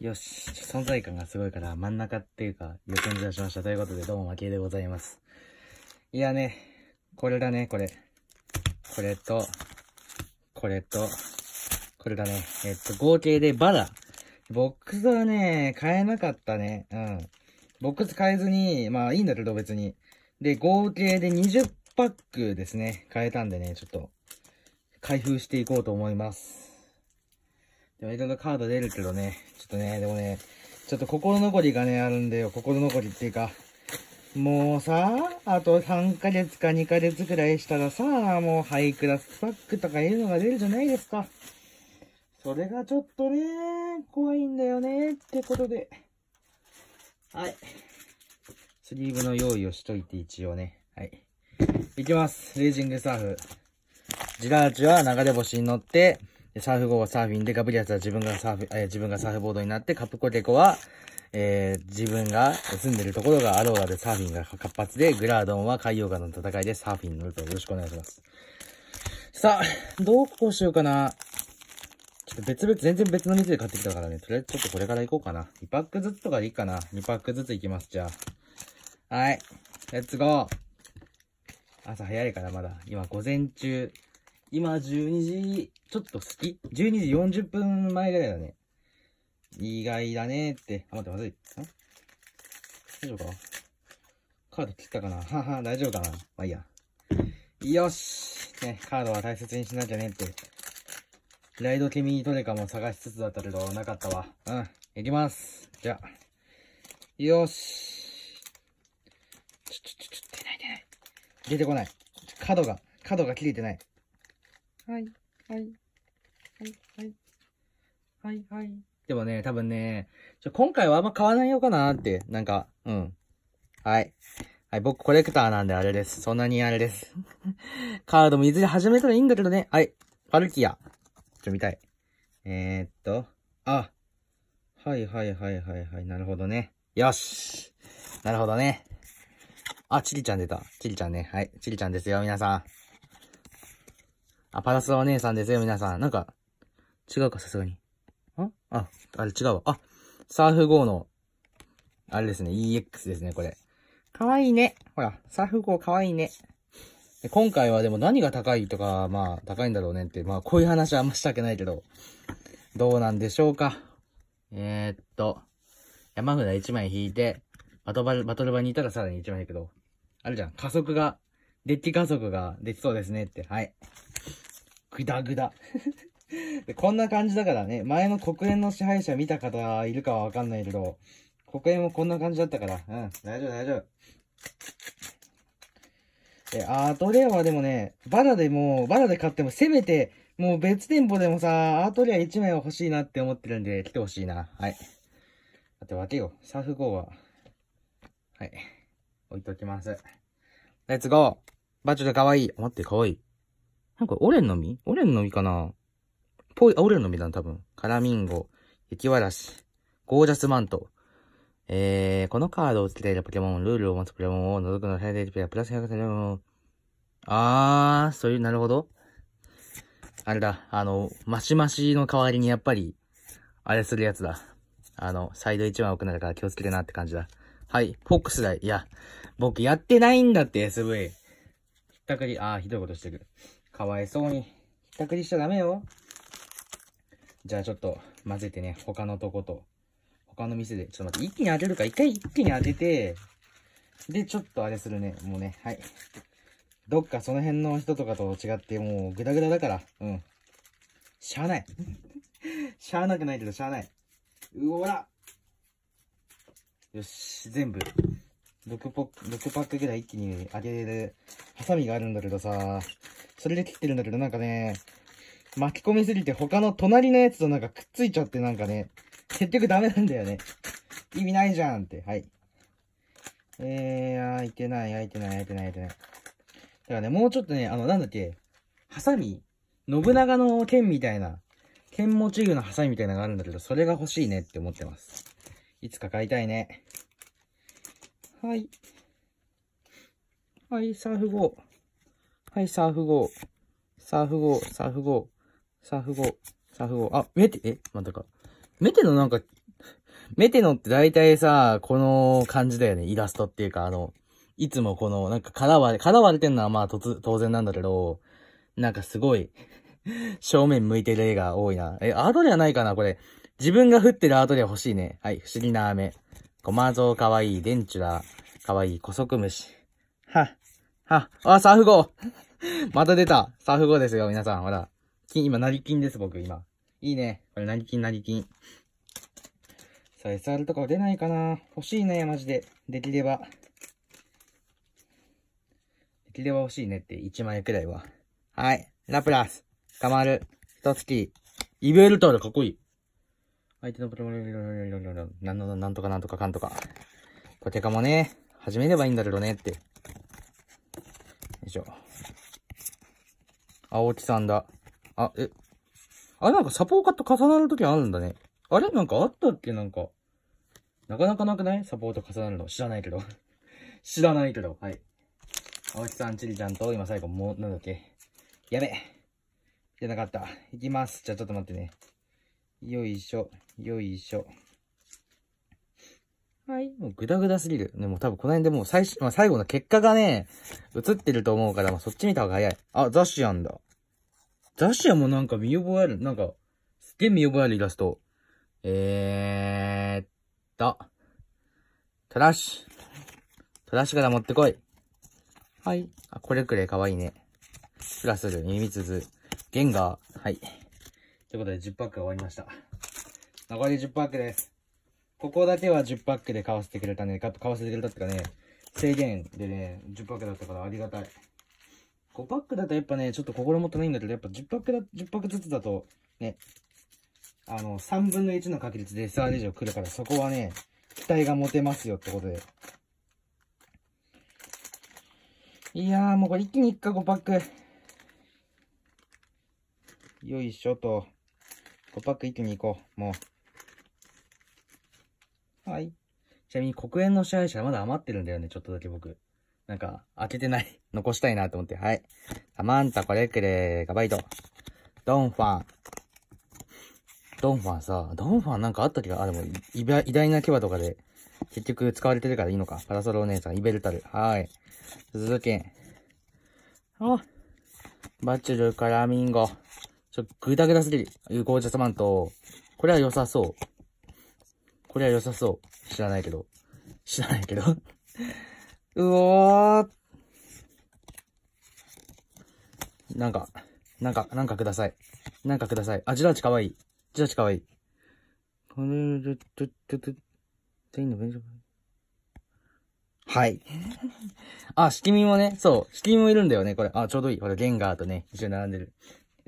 よし、存在感がすごいから真ん中っていうか横に出しました。ということでどうも負けでございます。いやね、これだね、これ。これと、これと、これだね。えっと、合計でバラ。ボックスはね、買えなかったね。うん。ボックス買えずに、まあいいんだけど別に。で、合計で20パックですね、買えたんでね、ちょっと、開封していこうと思います。でもいろいろカード出るけどね、ちょっとね、でもね、ちょっと心残りがね、あるんだよ。心残りっていうか、もうさ、あと3ヶ月か2ヶ月くらいしたらさ、もうハイクラスパックとかいうのが出るじゃないですか。それがちょっとね、怖いんだよね、ってことで。はい。スリーブの用意をしといて一応ね。はい。いきます。レージングサーフ。ジラーチは流れ星に乗って、サーフ号はサーフィンで、ガブリアスは自分がサーフ、えー、自分がサーフボードになって、カプコテコは、えー、自分が住んでるところがアローラでサーフィンが活発で、グラードンは海洋ガの戦いでサーフィンに乗るとよろしくお願いします。さあ、どうこうしようかな。ちょっと別々、全然別の店で買ってきたからね。とりあえずちょっとこれから行こうかな。2パックずつとかでいいかな。2パックずつ行きます、じゃあ。はい。レッツゴー朝早いからまだ。今午前中、今12時、ちょっと好き ?12 時40分前ぐらいだね。意外だねって。あ、待って、まずい。大丈夫かカード切ったかなはは、大丈夫かなまあいいや。よしね、カードは大切にしなきゃねって。ライドケミートレカも探しつつだったけど、なかったわ。うん。行きます。じゃあ。よし。ちょ、ちょ、ちょ、出ない出ない。出てこない。角が、角が切れてない。はい、はい、はい、はい。はい、はい。でもね、多分ね、ちょ今回はあんま買わないようかなって、なんか、うん。はい。はい、僕コレクターなんであれです。そんなにあれです。カードもいずれ始めたらいいんだけどね。はい。パルキア。ちょ、見たい。えー、っと、あ。はいはいはいはいはい。なるほどね。よし。なるほどね。あ、チリちゃん出た。チリちゃんね。はい。チリちゃんですよ、皆さん。あ、パラスお姉さんですよ、皆さん。なんか、違うか、さすがに。んあ、あれ違うわ。あ、サーフ号の、あれですね、EX ですね、これ。かわいいね。ほら、サーフ号かわいいね。今回はでも何が高いとか、まあ、高いんだろうねって、まあ、こういう話はあんましたくないけど、どうなんでしょうか。えー、っと、山札1枚引いて、バトル、バトル場にいたらさらに1枚だけど、あるじゃん、加速が、デッキ加速ができそうですねって、はい。グダグダ。こんな感じだからね、前の国連の支配者見た方いるかはわかんないけど、国連もこんな感じだったから、うん、大丈夫大丈夫。え、アートレアはでもね、バラでも、バラで買っても、せめて、もう別店舗でもさ、アートレア1枚は欲しいなって思ってるんで、来てほしいな。はい。だって分けよう。サーフ号は。はい。置いときます。レッツゴーバチュルかわいい。待って、かわいい。なんかオレンの実オレンの実かなぽい、あ、オレンの実だな、多分。カラミンゴ、雪わらし、ゴージャスマント。えー、このカードをつけているポケモン、ルールを持つポケモンを除くの最大プレイプラス100点の、あー、そういう、なるほど。あれだ、あの、マシマシの代わりにやっぱり、あれするやつだ。あの、サイド1番多くなるから気をつけてなって感じだ。はい、フォックスだい。いや、僕やってないんだって、SV。ひったくり、あー、ひどいことしてくる。かわいそうに。ひったくりしちゃダメよ。じゃあちょっと混ぜてね、他のとこと、他の店で、ちょっと待って、一気に当てるか、一回一気に当てて、で、ちょっとあれするね、もうね、はい。どっかその辺の人とかと違って、もうグダグダだから、うん。しゃあない。しゃあなくないけど、しゃあない。うおらよし、全部6ポ6パックぐらい一気に上げれるハサミがあるんだけどさ、それで切ってるんだけどなんかね、巻き込みすぎて他の隣のやつとなんかくっついちゃってなんかね、結局ダメなんだよね。意味ないじゃんって、はい。えー、開いてない、開いてない、開いてない、開いてない。だからね、もうちょっとね、あの、なんだっけ、ハサミ信長の剣みたいな、剣持具のハサミみたいなのがあるんだけど、それが欲しいねって思ってます。いつか買いたいね。はい。はい、サーフ号。はい、サーフ号。サーフ号、サーフ号。サーフ号、サーフ号。あ、メテ、え、またか。メテのなんか、メテのって大体さ、この感じだよね。イラストっていうか、あの、いつもこの、なんか殻割れ、殻割れてんのはまあ突当然なんだけど、なんかすごい正面向いてる絵が多いな。え、アートではないかなこれ。自分が降ってるアートでは欲しいね。はい、不思議な雨。ごまぞウかわいい、デンチュラ、かわいい、コソクムシ。は、は、あ、サーフ号 また出たサーフ号ですよ、皆さん。ほら。金、今、成金です、僕、今。いいね。これ、成金、成金。なりきん。さあ、SR とか出ないかな欲しいね、マジで。できれば。できれば欲しいねって、1万円くらいは。はい。ラプラス、かまる。ひとツキ、イベルトール、かっこいい。相手のプロなんの、なんとかなんとかかんとか。ポテカもね、始めればいいんだけどねって。よいしょ。青木さんだ。あ、え。あ、なんかサポーカット重なるときあるんだね。あれなんかあったっけなんか。なかなかなくないサポート重なるの。知らないけど 知らないけど。はい。青木さん、ちりちゃんと、今最後、もう、なんだっけ。やべ。じゃなかった。いきます。じゃあちょっと待ってね。よいしょ、よいしょ。はい。もうグダグダすぎる。ね、もう多分この辺でもう最初、まあ、最後の結果がね、映ってると思うから、まあ、そっち見た方が早い。あ、ザシアンだ。ザシアンもなんか見覚えある。なんか、すげえ見覚えあるイラスト。えーっと、トラッシュ。トラッシュから持ってこい。はい。あ、これくらい可愛いね。プラスで耳鈴。ゲンガー。はい。ということで10パック終わりました。残り10パックです。ここだけは10パックで買わせてくれたね。買わせてくれたってかね、制限でね、10パックだったからありがたい。5パックだとやっぱね、ちょっと心もとないんだけど、やっぱ10パックだ、10パックずつだと、ね、あの、3分の1の確率で SR 以上来るから、そこはね、期待が持てますよってことで。いやーもうこれ一気にいっか、5パック。よいしょと。5パック一気に行こう。もう。はい。ちなみに黒煙の支配者まだ余ってるんだよね、ちょっとだけ僕。なんか、開けてない。残したいなと思って。はい。アマンタこれくれ、ガバイト。ドンファン。ドンファンさ、ドンファンなんかあった気が、あ、でも、偉大な牙とかで、結局使われてるからいいのか。パラソルお姉さん、イベルタル。はい。続けあバチュル、カラミンゴ。ちょっとグダグダすぎる。ゴージャスマント。これは良さそう。これは良さそう。知らないけど。知らないけどうおー。なんか、なんか、なんかください。なんかください。あ、ジラチかわいい。ジラチかわいい。これ、ちょ、ちょ、ちょ、ちょ、はい。あ、しきみもね、そう、しきみもいるんだよね、これ。あ、ちょうどいい。これ、ゲンガーとね、一緒に並んでる。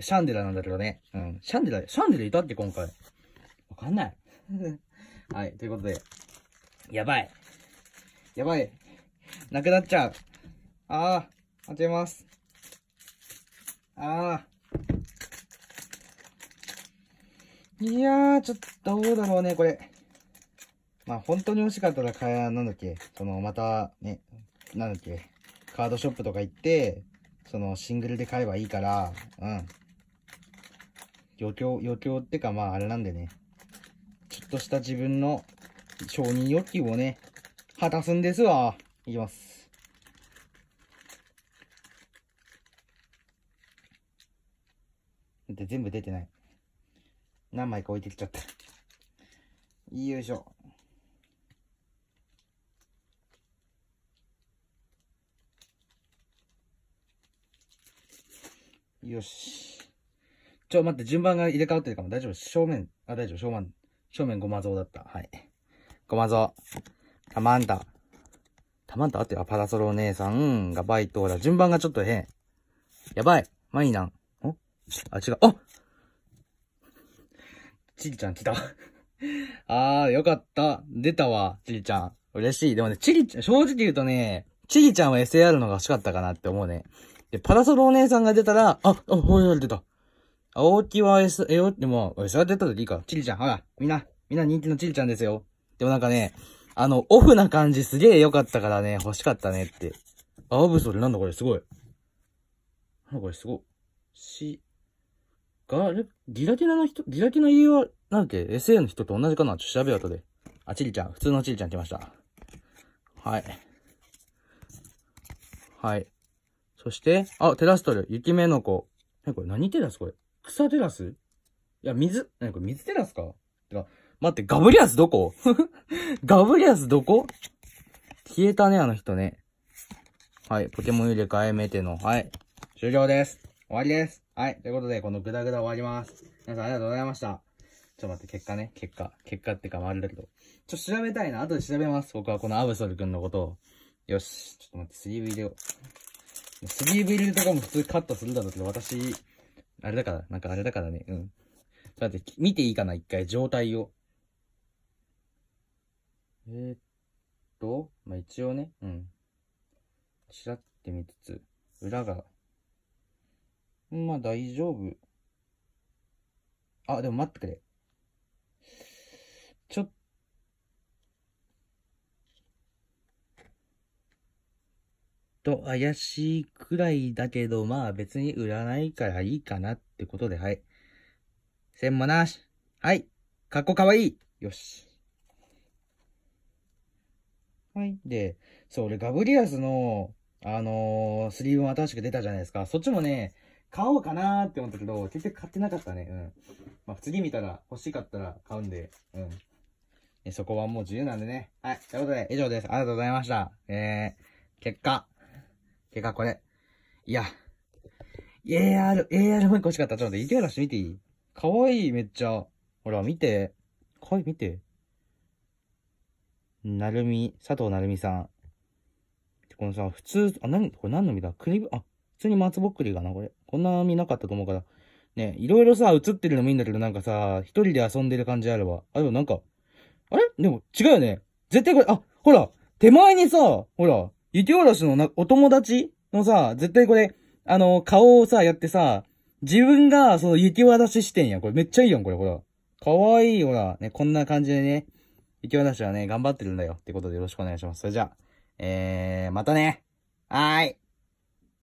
シャンデラなんだけどね。うん。シャンデラ、シャンデラいたって今回。わかんない。はい、ということで。やばい。やばい。なくなっちゃう。ああ、違けます。ああ。いやー、ちょっとどうだろうね、これ。まあ、本当に欲しかったら買え、なんだっけ、その、また、ね、なんだっけ、カードショップとか行って、その、シングルで買えばいいから、うん。余興、余興ってかまああれなんでね、ちょっとした自分の承認欲求をね、果たすんですわ。いきます。で、全部出てない。何枚か置いてきちゃった。よいしょ。よし。ちょ、待って、順番が入れ替わってるかも。大丈夫正面、あ、大丈夫。正面、正面ごまぞうだった。はい。ごまぞう。たまんた。たまんたあってあ、パラソロお姉さんがバイトだ。順番がちょっと変。やばい。マイナン。んあ、違う。あちりちゃん来た。あー、よかった。出たわ、ちりちゃん。嬉しい。でもね、ちりちゃん、正直言うとね、ちりちゃんは SAR のが欲しかったかなって思うね。で、パラソロお姉さんが出たら、あ、あ、ほいほい出た。青木は S、えよ、でも、S は出た時いいか。チリちゃん、ほら、みんな、みんな人気のチリちゃんですよ。でもなんかね、あの、オフな感じすげえ良かったからね、欲しかったねって。青ブソルなんだこれ、すごい。なんだこれ、すごい。し、が、え、ギラティナの人、ギラティナ言いは、なんだっけ、SA の人と同じかなちょっと調べようとで。あ、チリちゃん、普通のチリちゃん来ました。はい。はい。そして、あ、テラストル、雪目の子。え、これ何テラスこれ。草テラスいや、水、なにこれ水テラスかてか、待って、ガブリアスどこ ガブリアスどこ消えたね、あの人ね。はい、ポケモン入れ替えめての、はい。終了です。終わりです。はい。ということで、このグダグダ終わります。皆さんありがとうございました。ちょっと待って、結果ね。結果。結果ってか、まるだけど。ちょっと調べたいな。後で調べます。僕はこのアブソル君のことを。よし。ちょっと待って、スリーブ入れよう。スリーブ入れるとかも普通カットするんだろうけど、私、あれだから、なんかあれだからね、うん。だって、見ていいかな、一回、状態を。えー、っと、まあ、一応ね、うん。ちらって見つつ、裏が、まあ、大丈夫。あ、でも待ってくれ。ちょっと怪しいくらいだけど、まあ別に売らないからいいかなってことで、はい。線もなし。はい。かっこかわいい。よし。はい。で、そう、俺、ガブリアスの、あのー、スリーブも新しく出たじゃないですか。そっちもね、買おうかなーって思ったけど、結局買ってなかったね。うん。まあ、次見たら、欲しかったら買うんで、うん。え、そこはもう自由なんでね。はい。ということで、以上です。ありがとうございました。えー、結果。てかこれ。いや。AR、AR もう一個欲しかった。ちょっと待って、池原してみていいかわいい、めっちゃ。ほら、見て。かわいい、見て。なるみ、佐藤なるみさん。このさ、普通、あ、何、これ何の実だクリブ、あ、普通に松ぼっくりかな、これ。こんな実なかったと思うから。ね、いろいろさ、映ってるのもいいんだけど、なんかさ、一人で遊んでる感じあるわ。あ、でもなんか、あれでも違うよね。絶対これ、あ、ほら、手前にさ、ほら、ユキオロスのな、お友達のさ、絶対これ、あの、顔をさ、やってさ、自分が、その、雪渡ししてんや。これめっちゃいいやん、これ、ほら。かわいい、ほら。ね、こんな感じでね、雪渡しはね、頑張ってるんだよ。ってことでよろしくお願いします。それじゃあ、えー、またね。はーい。